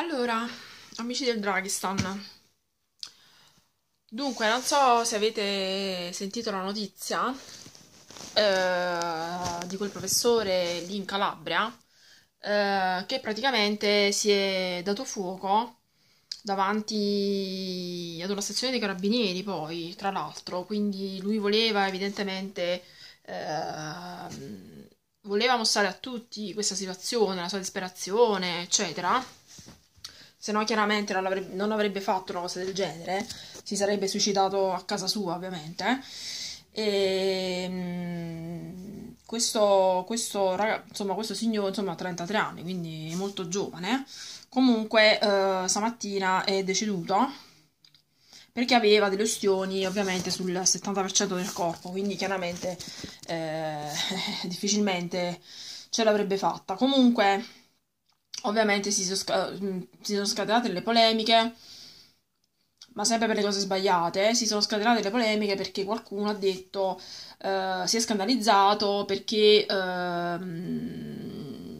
Allora, amici del Draghistan, dunque non so se avete sentito la notizia eh, di quel professore lì in Calabria eh, che praticamente si è dato fuoco davanti ad una stazione dei carabinieri poi, tra l'altro, quindi lui voleva evidentemente... Eh, voleva mostrare a tutti questa situazione, la sua disperazione, eccetera se no chiaramente non avrebbe, non avrebbe, fatto una cosa del genere, si sarebbe suicidato a casa sua ovviamente. E, ehm, questo, questo, raga, insomma, questo signore insomma, ha 33 anni, quindi molto giovane, comunque eh, stamattina è deceduto perché aveva delle ustioni ovviamente sul 70% del corpo, quindi chiaramente eh, difficilmente ce l'avrebbe fatta. Comunque Ovviamente si sono, sca- mm, si sono scatenate le polemiche, ma sempre per le cose sbagliate. Si sono scatenate le polemiche perché qualcuno ha detto, eh, si è scandalizzato perché eh,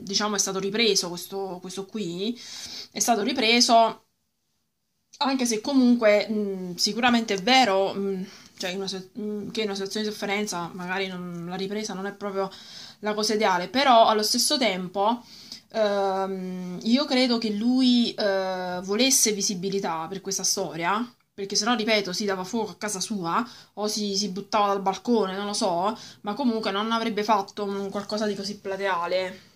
diciamo è stato ripreso questo, questo qui, è stato ripreso anche se comunque mh, mm, sicuramente è vero mh, mm, cioè una, che in una situazione di sofferenza magari non, la ripresa non è proprio la cosa ideale, però allo stesso tempo Uh, io credo che lui uh, volesse visibilità per questa storia, perché se no, ripeto, si dava fuoco a casa sua o si, si, buttava dal balcone, non lo so, ma comunque non avrebbe fatto un qualcosa di così plateale.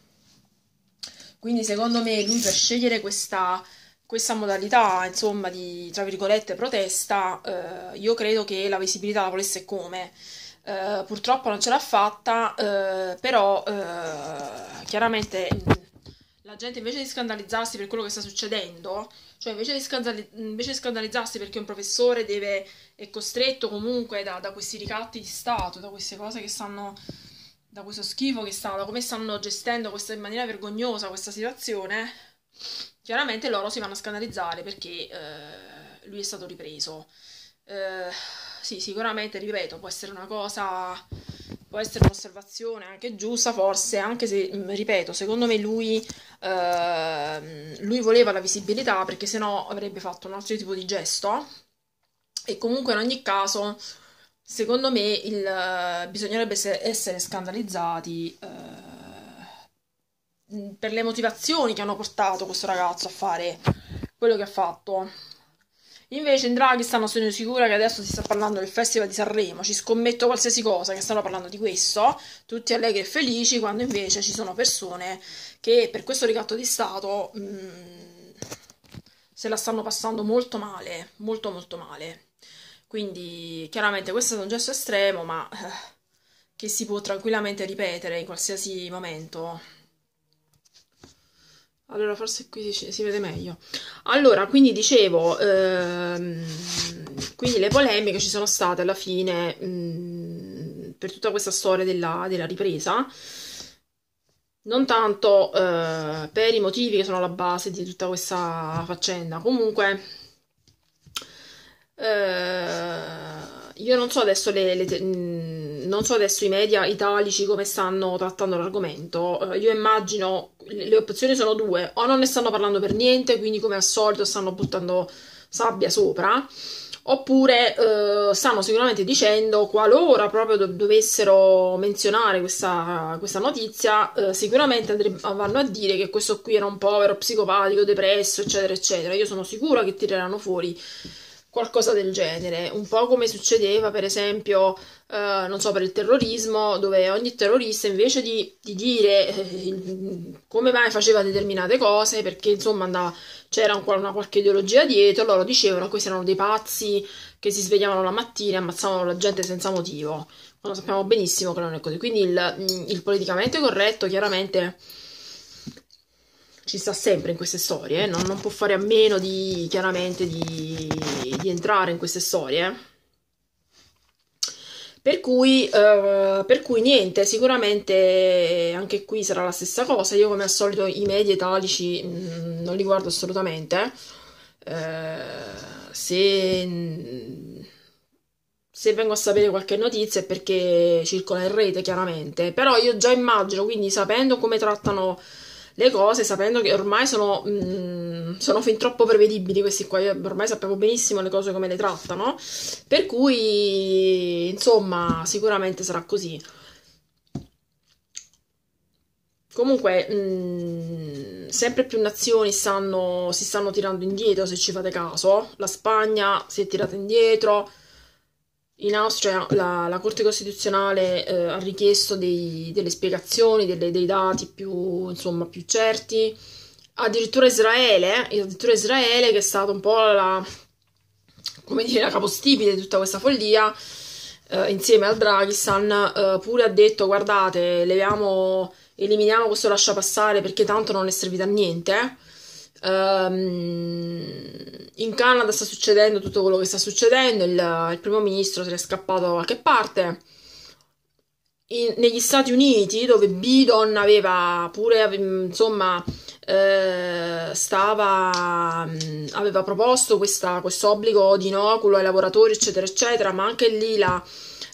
Quindi secondo me lui per scegliere questa, questa modalità, insomma, di, tra virgolette, protesta, eh, io credo che la visibilità la volesse come. Eh, purtroppo non ce l'ha fatta, eh, però eh, chiaramente la gente invece di scandalizzarsi per quello che sta succedendo, cioè invece di, scandali- invece di scandalizzarsi perché un professore deve, è costretto comunque da, da, questi ricatti di Stato, da queste cose che stanno, da questo schifo che stanno, da come stanno gestendo questa, in maniera vergognosa questa situazione, chiaramente loro si vanno a scandalizzare perché eh, lui è stato ripreso. Eh, sì, sicuramente, ripeto, può essere una cosa può essere un'osservazione anche giusta, forse, anche se, mm, ripeto, secondo me lui, eh, lui voleva la visibilità perché sennò avrebbe fatto un altro tipo di gesto. E comunque in ogni caso, secondo me, il, bisognerebbe essere scandalizzati. Eh, per le motivazioni che hanno portato questo ragazzo a fare quello che ha fatto. Invece in Draghi stanno sono sicura che adesso si sta parlando del Festival di Sanremo, ci scommetto qualsiasi cosa che stanno parlando di questo, tutti allegri e felici, quando invece ci sono persone che per questo ricatto di Stato mh, mm, se la stanno passando molto male, molto molto male. Quindi chiaramente questo è un gesto estremo, ma eh, che si può tranquillamente ripetere in qualsiasi momento. Allora, forse qui si, si, vede meglio. Allora, quindi dicevo, ehm, quindi le polemiche ci sono state alla fine mh, mm, per tutta questa storia della, della ripresa, non tanto eh, per i motivi che sono alla base di tutta questa faccenda. Comunque, eh, io non so adesso le... le te- mh, mm, non so adesso i media italici come stanno trattando l'argomento, eh, io immagino le opzioni sono due, o non ne stanno parlando per niente, quindi come al solito stanno buttando sabbia sopra, oppure eh, stanno sicuramente dicendo qualora proprio dov- dovessero menzionare questa, questa notizia, eh, sicuramente andreb- vanno a dire che questo qui era un povero psicopatico, depresso, eccetera, eccetera. Io sono sicura che tireranno fuori qualcosa del genere, un po' come succedeva per esempio, eh, non so, per il terrorismo, dove ogni terrorista invece di, di dire eh, come mai faceva determinate cose, perché insomma andava, c'era un, una qualche ideologia dietro, loro dicevano che questi erano dei pazzi che si svegliavano la mattina e ammazzavano la gente senza motivo, quando sappiamo benissimo che non è così. Quindi il, mm, il politicamente corretto chiaramente ci sta sempre in queste storie, eh? non, non può fare a meno di, chiaramente, di, di entrare in queste storie. Per cui, eh, per cui, niente, sicuramente anche qui sarà la stessa cosa. Io come al solito i media italici mh, mm, non li guardo assolutamente. Eh, se, se, vengo a sapere qualche notizia è perché circola in rete chiaramente, però io già immagino, quindi sapendo come trattano le cose sapendo che ormai sono, mh, mm, sono fin troppo prevedibili questi qua, ormai sappiamo benissimo le cose come le trattano, per cui insomma sicuramente sarà così. Comunque, mh, mm, sempre più nazioni stanno, si stanno tirando indietro, se ci fate caso. La Spagna si è tirata indietro, in Austria la, la Corte Costituzionale eh, ha richiesto dei, delle spiegazioni, delle, dei dati più, insomma, più certi. Addirittura Israele, eh, addirittura Israele, che è stato un po' la, dire, la capostipite di tutta questa follia, eh, insieme al Draghistan, eh, pure ha detto guardate, leviamo, eliminiamo questo lasciapassare perché tanto non è servito a niente. Eh". Um, in Canada sta succedendo tutto quello che sta succedendo, il, il primo ministro se ne è scappato da qualche parte. In, negli Stati Uniti, dove Biden aveva pure, mm, insomma, eh, stava, mm, aveva proposto questo obbligo di inoculo ai lavoratori, eccetera, eccetera, ma anche lì la...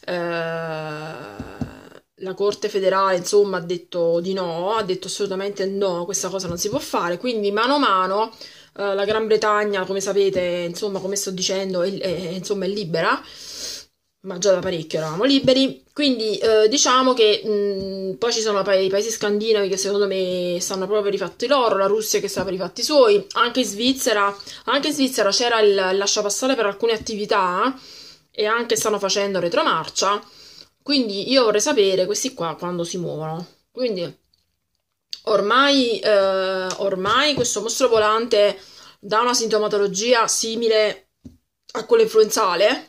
Eh, la Corte federale, insomma, ha detto di no, ha detto assolutamente no, questa cosa non si può fare. Quindi, mano a mano, eh, la Gran Bretagna, come sapete, insomma, come sto dicendo, è, è, insomma, è libera, ma già da parecchio eravamo liberi. Quindi, eh, diciamo che mh, poi ci sono pa- i paesi scandinavi che secondo me stanno proprio per i fatti loro, la Russia che sta per i fatti suoi, anche in Svizzera, anche in Svizzera c'era il lascia passare per alcune attività eh, e anche stanno facendo retromarcia. Quindi io vorrei sapere questi qua quando si muovono. Quindi ormai, eh, ormai questo mostro volante dà una sintomatologia simile a quella influenzale,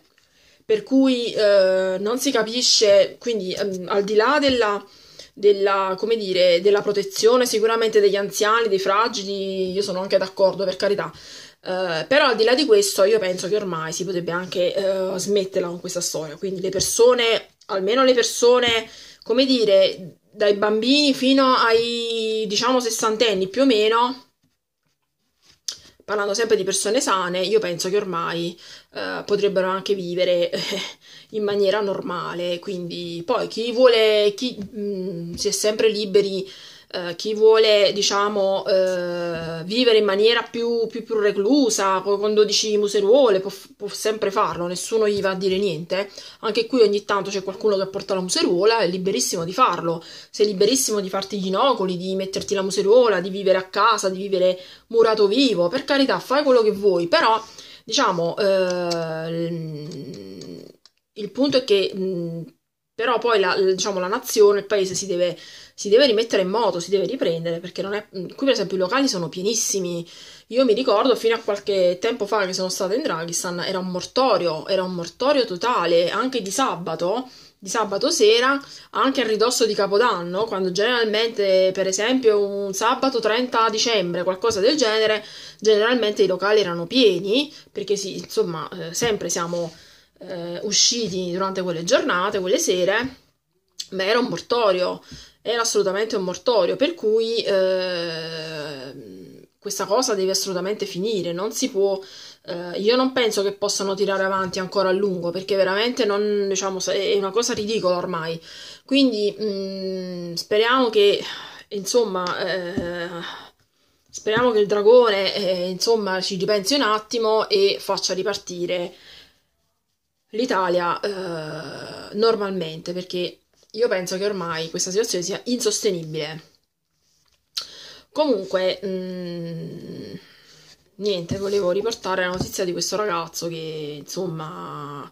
per cui eh, non si capisce, quindi ehm, al di là della, della, come dire, della protezione sicuramente degli anziani, dei fragili, io sono anche d'accordo per carità, eh, però al di là di questo io penso che ormai si potrebbe anche eh, smetterla con questa storia, quindi le persone almeno le persone, come dire, dai bambini fino ai diciamo sessantenni più o meno, parlando sempre di persone sane, io penso che ormai eh, potrebbero anche vivere eh, in maniera normale. Quindi poi chi vuole, chi mh, mm, si è sempre liberi eh, chi vuole diciamo eh, vivere in maniera più, più, più reclusa con 12 museruole può, può, sempre farlo, nessuno gli va a dire niente. Anche qui ogni tanto c'è qualcuno che porta la museruola, è liberissimo di farlo. Sei liberissimo di farti i ginocoli, di metterti la museruola, di vivere a casa, di vivere murato vivo. Per carità, fai quello che vuoi, però diciamo eh, il punto è che mh, mm, però poi la, diciamo, la nazione, il paese si deve, si deve, rimettere in moto, si deve riprendere, perché non è... Mm, qui per esempio i locali sono pienissimi, io mi ricordo fino a qualche tempo fa che sono stata in Draghistan, era un mortorio, era un mortorio totale, anche di sabato, di sabato sera, anche a ridosso di Capodanno, quando generalmente, per esempio, un sabato 30 dicembre, qualcosa del genere, generalmente i locali erano pieni, perché sì, insomma, eh, sempre siamo eh, usciti durante quelle giornate, quelle sere, beh, era un mortorio, era assolutamente un mortorio, per cui eh, questa cosa deve assolutamente finire, non si può... Eh, io non penso che possano tirare avanti ancora a lungo perché veramente non, diciamo, è una cosa ridicola ormai. Quindi mh, mm, speriamo che, insomma, eh, Speriamo che il dragone, eh, insomma, ci ripensi un attimo e faccia ripartire l'Italia eh, normalmente, perché io penso che ormai questa situazione sia insostenibile. Comunque, mh, mm, niente, volevo riportare la notizia di questo ragazzo che, insomma,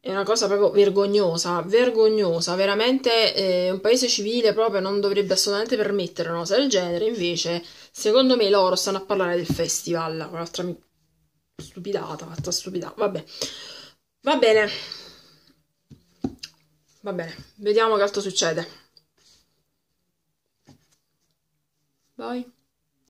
è una cosa proprio vergognosa, vergognosa, veramente eh, un paese civile proprio non dovrebbe assolutamente permettere una cosa del genere, invece secondo me loro stanno a parlare del festival, un'altra stupidata, fatta stupidata, vabbè. Va bene. Va bene, vediamo che altro succede. Bye.